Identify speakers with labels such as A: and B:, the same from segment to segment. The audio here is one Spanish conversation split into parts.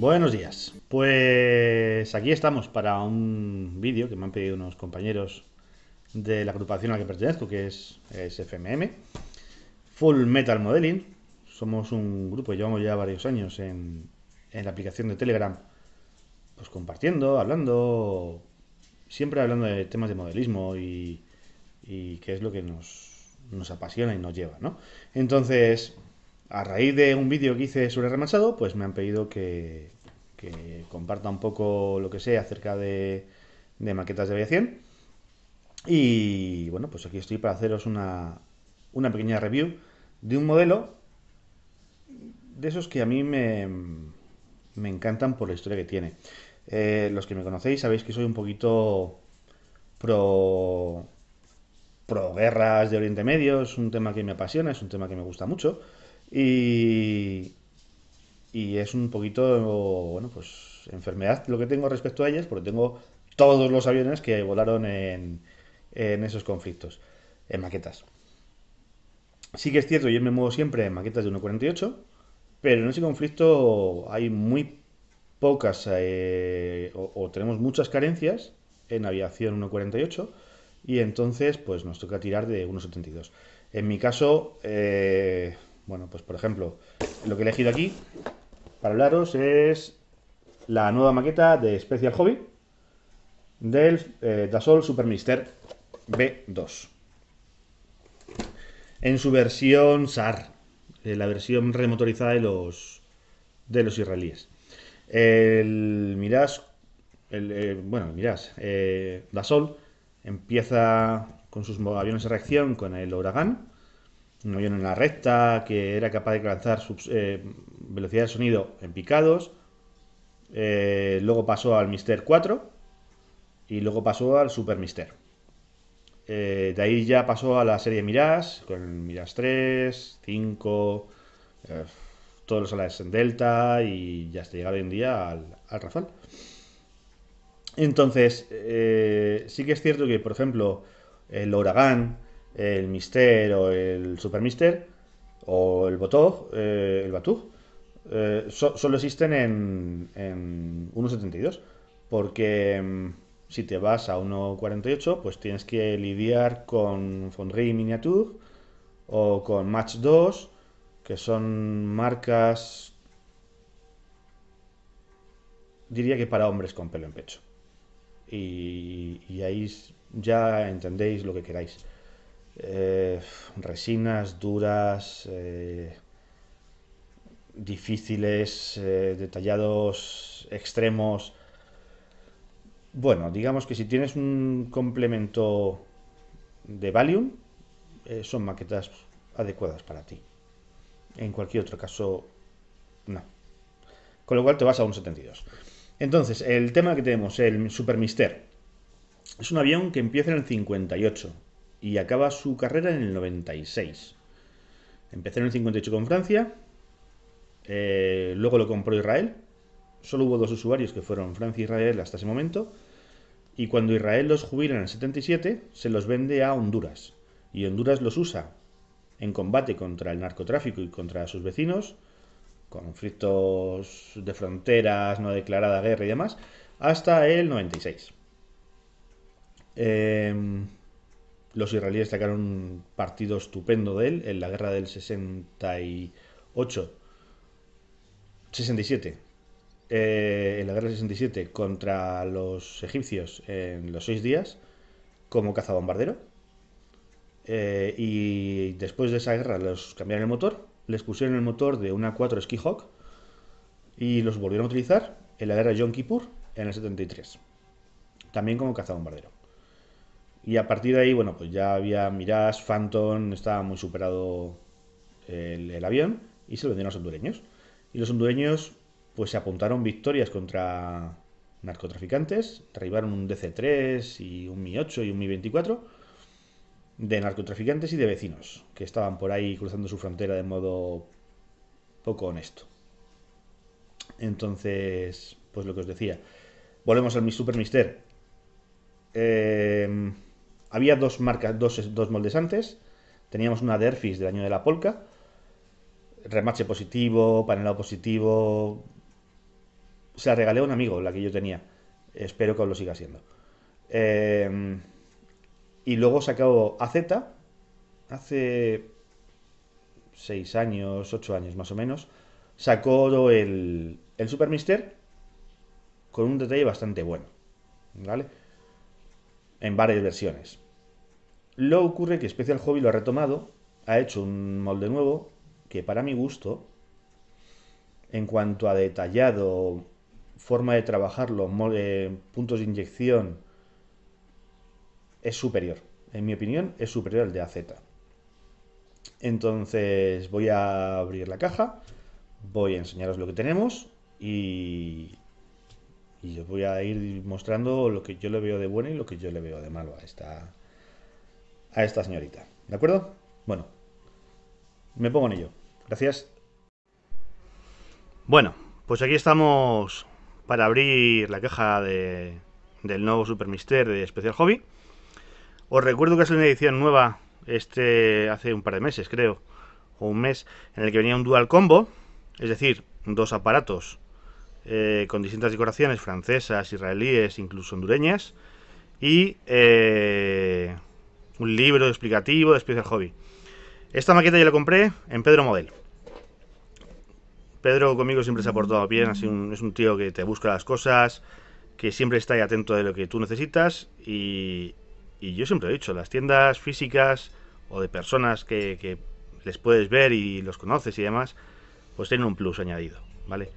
A: Buenos días. Pues aquí estamos para un vídeo que me han pedido unos compañeros de la agrupación a la que pertenezco, que es, FMM, Full Metal Modeling. Somos un grupo, llevamos ya varios años en, la aplicación de Telegram, pues compartiendo, hablando, siempre hablando de temas de modelismo y, qué es lo que nos, nos apasiona y nos lleva, ¿no? Entonces, a raíz de un vídeo que hice sobre remachado, pues me han pedido que, comparta un poco lo que sé acerca de, maquetas de aviación. Y bueno, pues aquí estoy para haceros una, pequeña review de un modelo de esos que a mí me, encantan por la historia que tiene. Eh, los que me conocéis sabéis que soy un poquito pro, pro guerras de Oriente Medio, es un tema que me apasiona, es un tema que me gusta mucho. Y, y es un poquito, bueno, pues enfermedad lo que tengo respecto a ellas, porque tengo todos los aviones que volaron en, en esos conflictos, en maquetas. Sí que es cierto, yo me muevo siempre en maquetas de 1.48, pero en ese conflicto hay muy pocas eh, o, tenemos muchas carencias en aviación 1.48 y entonces pues nos toca tirar de 1.72. En mi caso, eh, bueno, pues por ejemplo, lo que he elegido aquí para hablaros es la nueva maqueta de Special Hobby del eh, Super Mister B2. En su versión SAR, eh, la versión remotorizada de los, de los israelíes. El Mirage, eh, bueno, el Mirage, eh, Dassault empieza con sus aviones de reacción con el Huracán no avión en la recta, que era capaz de lanzar eh, velocidad de sonido en picados. Eh, luego pasó al Mister 4 y luego pasó al Super Mister. Eh, de ahí ya pasó a la serie Mirage, con Miras Mirage 3, 5, todos los alas en Delta y ya hasta llegar hoy en día al, al Rafal. Entonces, sí que es cierto que, por ejemplo, el Huracán, el Mister o el Super Mister o el Botó eh, el batú eh, solo existen en, 1.72. Porque mm, si te vas a 1.48, pues tienes que lidiar con Fonry Miniature o con Match 2, que son marcas, diría que para hombres con pelo en pecho. y ahí ya entendéis lo que queráis. Eh, resinas duras, eh, difíciles, eh, detallados, extremos. Bueno, digamos que si tienes un complemento de Valium, son maquetas adecuadas para ti. En cualquier otro caso, no. Con lo cual te vas a un 72. Entonces, el tema que tenemos, el Super Mister es un avión que empieza en el 58 y acaba su carrera en el 96. Empecé en el 58 con Francia, eh, luego lo compró Israel. Solo hubo dos usuarios que fueron Francia e Israel hasta ese momento. Y cuando Israel los jubila en el 77, se los vende a Honduras. Y Honduras los usa en combate contra el narcotráfico y contra sus vecinos, conflictos de fronteras, no declarada guerra y demás, hasta el 96. Eh, em, los israelíes sacaron un partido estupendo de él en la guerra del 68, 67. Eh, en la guerra del 67 contra los egipcios en los seis días como cazabombardero. Eh, y después de esa guerra los cambiaron el motor, les pusieron el motor de una 4 Ski y los volvieron a utilizar en la guerra de Yom Kippur en el 73, también como cazabombardero. Y a partir de ahí, bueno, pues ya había Mirage, Phantom, estaba muy superado el, avión y se lo vendieron a los hondureños. Y los hondureños pues se apuntaron victorias contra narcotraficantes, derribaron un DC-3 y un Mi-8 y un Mi-24 de narcotraficantes y de vecinos que estaban por ahí cruzando su frontera de modo poco honesto. Entonces, pues lo que os decía, volvemos al Super Mister. Eh, había dos marcas, dos, moldes antes. Teníamos una de del año de la Polka. Remache positivo, panelado positivo. Se la regalé a un amigo, la que yo tenía. Espero que os lo siga siendo. Em, y luego sacó AZ hace seis años, ocho años más o menos. Sacó el, el Super Mister con un detalle bastante bueno. ¿Vale? en varias versiones. Lo ocurre que Special Hobby lo ha retomado, ha hecho un molde nuevo que para mi gusto, en cuanto a detallado, forma de trabajarlo, eh, puntos de inyección, es superior. En mi opinión, es superior al de AZ. Entonces voy a abrir la caja, voy a enseñaros lo que tenemos y y yo voy a ir mostrando lo que yo le veo de bueno y lo que yo le veo de malo a esta, a esta señorita. ¿De acuerdo? Bueno, me pongo en ello. Gracias. Bueno, pues aquí estamos para abrir la caja del nuevo Super Mister de Especial Hobby. Os recuerdo que es una edición nueva este hace un par de meses, creo, o un mes, en el que venía un dual combo, es decir, dos aparatos eh, con distintas decoraciones francesas, israelíes, incluso hondureñas, y eh, un libro explicativo de de Hobby. Esta maqueta yo la compré en Pedro Model. Pedro conmigo siempre se ha portado bien, es un tío que te busca las cosas, que siempre está atento de lo que tú necesitas y, yo siempre he dicho, las tiendas físicas o de personas que, que les puedes ver y los conoces y demás, pues tienen un plus añadido, ¿vale?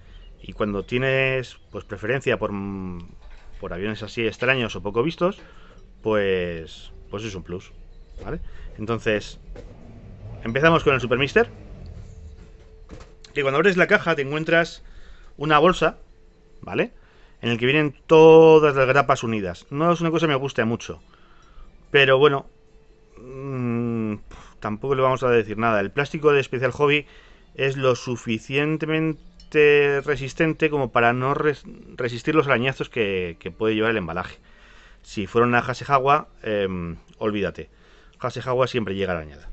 A: Y cuando tienes pues preferencia por, aviones así extraños o poco vistos, pues, pues es un plus. ¿vale? Entonces, empezamos con el Super Mister. Que cuando abres la caja te encuentras una bolsa, ¿vale? En el que vienen todas las grapas unidas. No es una cosa que me guste mucho. Pero bueno, mm, tampoco le vamos a decir nada. El plástico de Special Hobby es lo suficientemente resistente como para no resistir los arañazos que, puede llevar el embalaje. Si fuera una Hasegawa, em, olvídate. Hasegawa siempre llega arañada.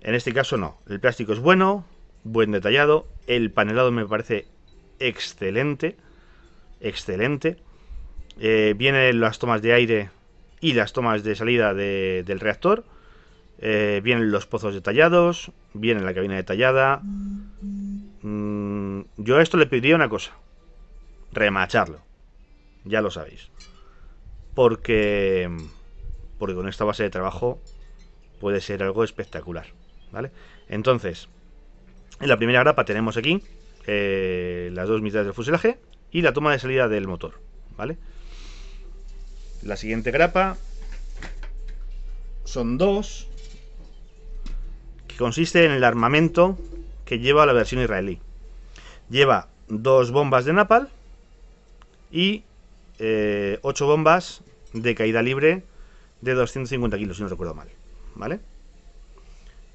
A: En este caso no. El plástico es bueno, buen detallado. El panelado me parece excelente. Excelente. Eh, vienen las tomas de aire y las tomas de salida del reactor. Eh, vienen los pozos detallados. Viene la cabina detallada. Yo a esto le pediría una cosa. Remacharlo. Ya lo sabéis. Porque. Porque con esta base de trabajo puede ser algo espectacular. ¿Vale? Entonces, en la primera grapa tenemos aquí eh, las dos mitades del fuselaje y la toma de salida del motor. ¿Vale? La siguiente grapa son dos, que consiste en el armamento que lleva la versión israelí lleva dos bombas de napal y eh, ocho bombas de caída libre de 250 kilos, si no recuerdo mal. ¿Vale?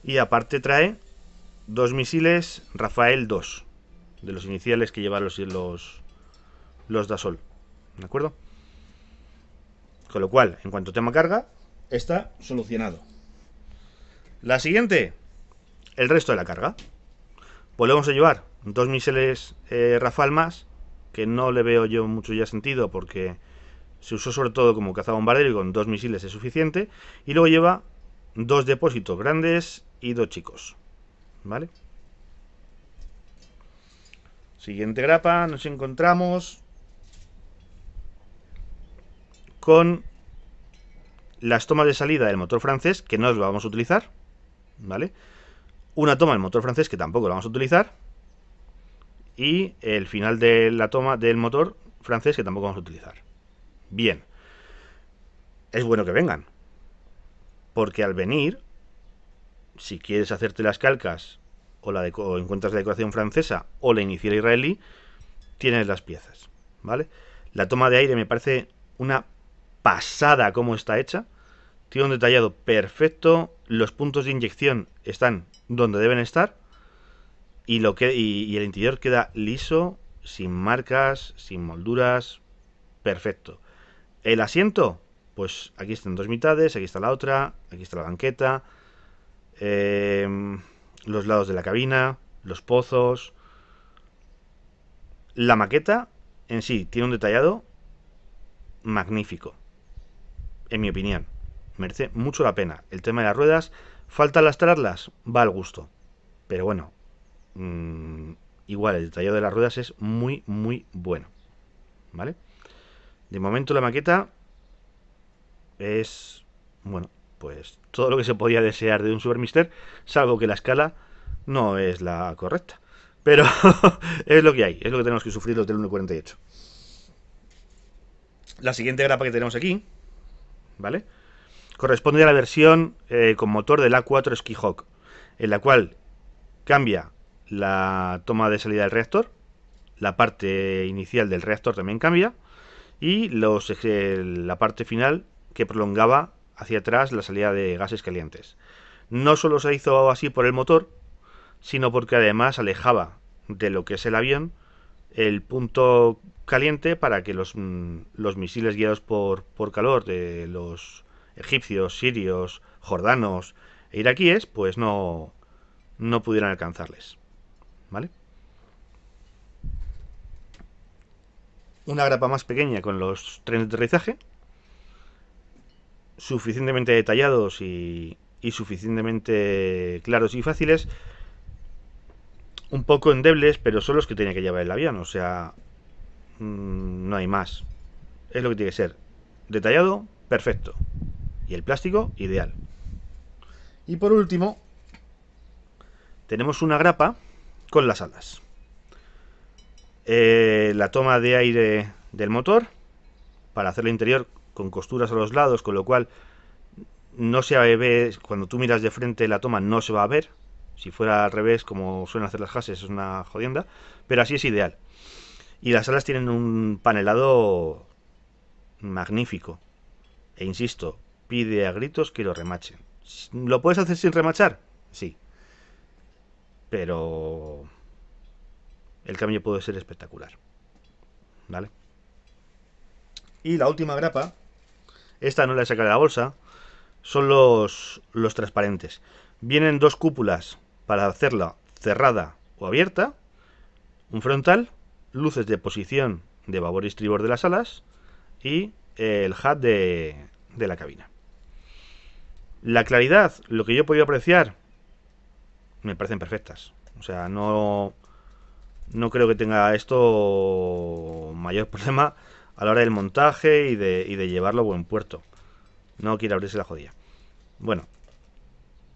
A: Y aparte trae dos misiles Rafael 2, de los iniciales que llevan los, los, los sol ¿De acuerdo? Con lo cual, en cuanto tema carga, está solucionado. La siguiente, el resto de la carga. Volvemos a llevar dos misiles eh, Rafal más, que no le veo yo mucho ya sentido porque se usó sobre todo como cazabombardero y con dos misiles es suficiente. Y luego lleva dos depósitos grandes y dos chicos. ¿Vale? Siguiente grapa, nos encontramos con las tomas de salida del motor francés que no las vamos a utilizar, ¿vale? Una toma del motor francés que tampoco la vamos a utilizar y el final de la toma del motor francés que tampoco vamos a utilizar. Bien, es bueno que vengan, porque al venir, si quieres hacerte las calcas o, la encuentras la decoración francesa o la inicial israelí, tienes las piezas, ¿vale? La toma de aire me parece una pasada como está hecha. Tiene un detallado perfecto, los puntos de inyección están donde deben estar y, lo que, y, el interior queda liso, sin marcas, sin molduras, perfecto. El asiento, pues aquí están dos mitades, aquí está la otra, aquí está la banqueta, em, los lados de la cabina, los pozos. La maqueta en sí tiene un detallado magnífico, en mi opinión. Merece mucho la pena. El tema de las ruedas, falta lastrarlas, va al gusto. Pero bueno, Mm, igual, el detallado de las ruedas es muy, muy bueno. ¿Vale? De momento la maqueta es, bueno, pues todo lo que se podía desear de un Super Mister salvo que la escala no es la correcta. Pero es lo que hay, es lo que tenemos que sufrir los del 1.48. La siguiente grapa que tenemos aquí, ¿vale? Corresponde a la versión eh, con motor del A4 Skihawk en la cual cambia la toma de salida del reactor, la parte inicial del reactor también cambia y la parte final que prolongaba hacia atrás la salida de gases calientes. No solo se hizo así por el motor, sino porque además alejaba de lo que es el avión el punto caliente para que los, mm, misiles guiados por, por calor de los egipcios, sirios, jordanos e iraquíes pues no, no pudieran alcanzarles. Una grapa más pequeña con los trenes de aterrizaje, suficientemente detallados y, suficientemente claros y fáciles, un poco endebles, pero son los que tenía que llevar el avión, o sea, mm, no hay más. Es lo que tiene que ser. Detallado, perfecto. Y el plástico, ideal. Y por último, tenemos una grapa con las alas. Eh, la toma de aire del motor para el interior con costuras a los lados, con lo cual no se ve, cuando tú miras de frente la toma no se va a ver. Si fuera al revés, como suelen hacer las Hases, es una jodienda, pero así es ideal. Y las alas tienen un panelado magnífico. E insisto, pide a gritos que lo remachen. ¿Lo puedes hacer sin remachar? Sí, pero el cambio puede ser espectacular. ¿Vale? Y la última grapa, esta no la he sacado de la bolsa, son los, los transparentes. Vienen dos cúpulas para hacerla cerrada o abierta, un frontal, luces de posición de babor y estribor de las alas y eh, el hat de, de la cabina. La claridad, lo que yo he podido apreciar, me parecen perfectas. O sea, no, no creo que tenga esto mayor problema a la hora del montaje y de, llevarlo a buen puerto. No quiero abrirse la jodida. Bueno,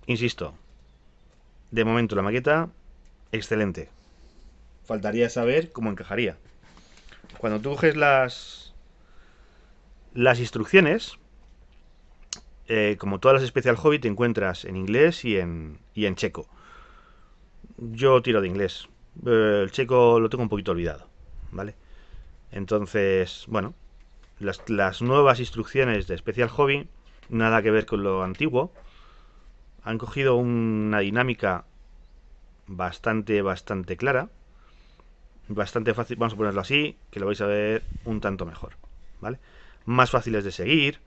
A: insisto, de momento la maqueta, excelente. Faltaría saber cómo encajaría. Cuando tú coges las, las instrucciones, eh, como todas las especial hobby, te encuentras en inglés y en, y en checo yo tiro de inglés. Eh, el checo lo tengo un poquito olvidado, ¿vale? Entonces, bueno, las, nuevas instrucciones de Special Hobby, nada que ver con lo antiguo, han cogido una dinámica bastante, bastante clara, bastante fácil, vamos a ponerlo así, que lo vais a ver un tanto mejor, ¿vale? Más fáciles de seguir,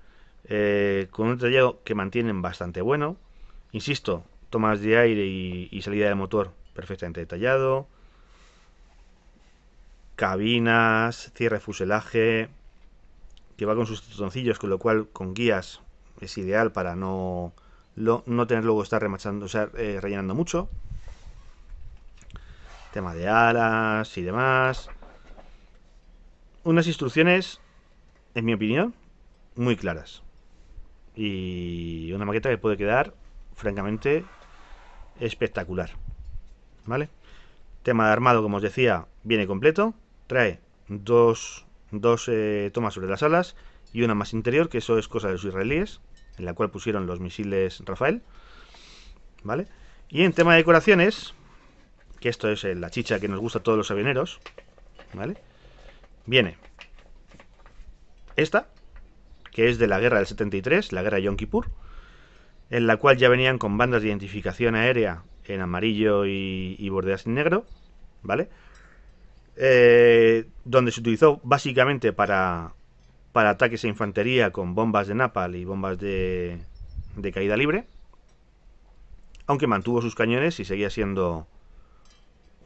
A: eh, con un detallado que mantienen bastante bueno, insisto, tomas de aire y salida de motor perfectamente detallado. Cabinas, cierre fuselaje, que va con sus tritoncillos, con lo cual con guías es ideal para no, no tener luego estar remachando, o sea, eh, rellenando mucho. Tema de alas y demás. Unas instrucciones, en mi opinión, muy claras. Y una maqueta que puede quedar, francamente, espectacular. ¿vale? Tema de armado, como os decía, viene completo. Trae dos, dos eh, tomas sobre las alas y una más interior, que eso es cosa de los israelíes, en la cual pusieron los misiles Rafael, ¿vale? Y en tema de decoraciones, que esto es eh, la chicha que nos gusta a todos los avioneros, ¿vale? Viene esta, que es de la guerra del 73, la guerra de Yom Kippur, en la cual ya venían con bandas de identificación aérea en amarillo y, y bordeas en negro, ¿vale? Eh, donde se utilizó básicamente para, para ataques a infantería con bombas de napal y bombas de, de caída libre, aunque mantuvo sus cañones y seguía siendo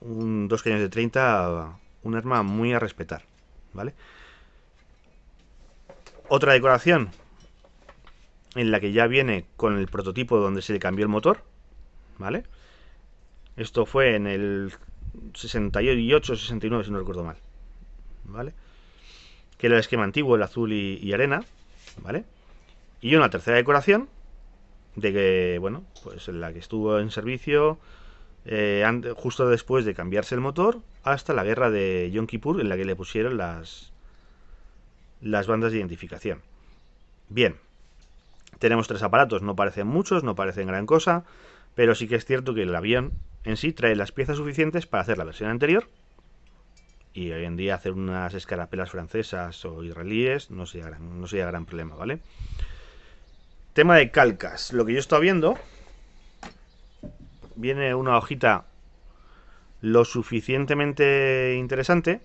A: un, dos cañones de 30 un arma muy a respetar, ¿vale? Otra decoración en la que ya viene con el prototipo donde se le cambió el motor, ¿vale? Esto fue en el 68, 69, si no recuerdo mal. ¿Vale? Que era el esquema antiguo, el azul y, arena. ¿Vale? Y una tercera decoración, de que, bueno, pues la que estuvo en servicio eh, justo después de cambiarse el motor hasta la guerra de Yom Kippur en la que le pusieron las, las bandas de identificación. Bien, tenemos tres aparatos, no parecen muchos, no parecen gran cosa, pero sí que es cierto que el avión en sí trae las piezas suficientes para hacer la versión anterior. Y hoy en día hacer unas escarapelas francesas o israelíes no sería gran, no gran problema, ¿vale? Tema de calcas. Lo que yo estoy viendo, viene una hojita lo suficientemente interesante.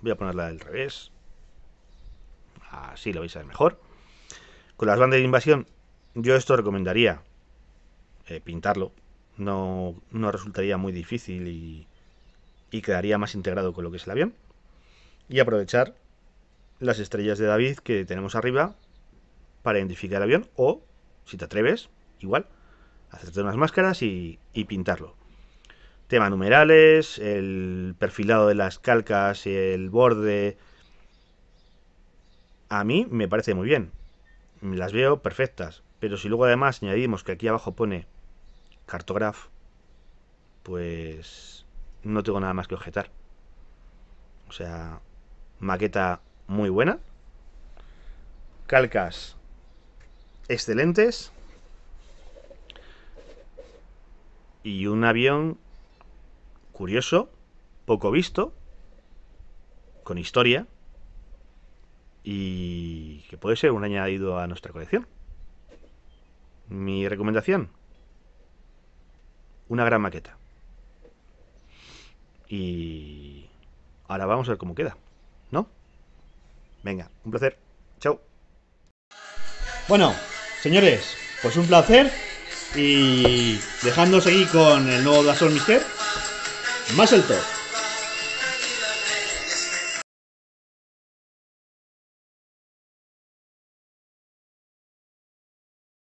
A: Voy a ponerla del revés. Así lo vais a ver mejor. Con las bandas de invasión, yo esto recomendaría eh, pintarlo, no, resultaría muy difícil y, quedaría más integrado con lo que es el avión. Y aprovechar las estrellas de David que tenemos arriba para identificar el avión o, si te atreves, igual, hacerte unas máscaras y, y pintarlo. Tema numerales, el perfilado de las calcas, y el borde... A mí me parece muy bien. Las veo perfectas. Pero si luego además añadimos que aquí abajo pone cartograf pues no tengo nada más que objetar. O sea, maqueta muy buena. Calcas excelentes. Y un avión curioso, poco visto, con historia y que puede ser un añadido a nuestra colección. Mi recomendación, una gran maqueta. Y ahora vamos a ver cómo queda, ¿no? Venga, un placer. Chao. Bueno, señores, pues un placer. Y dejando seguir con el nuevo Dasol Mister, más el top.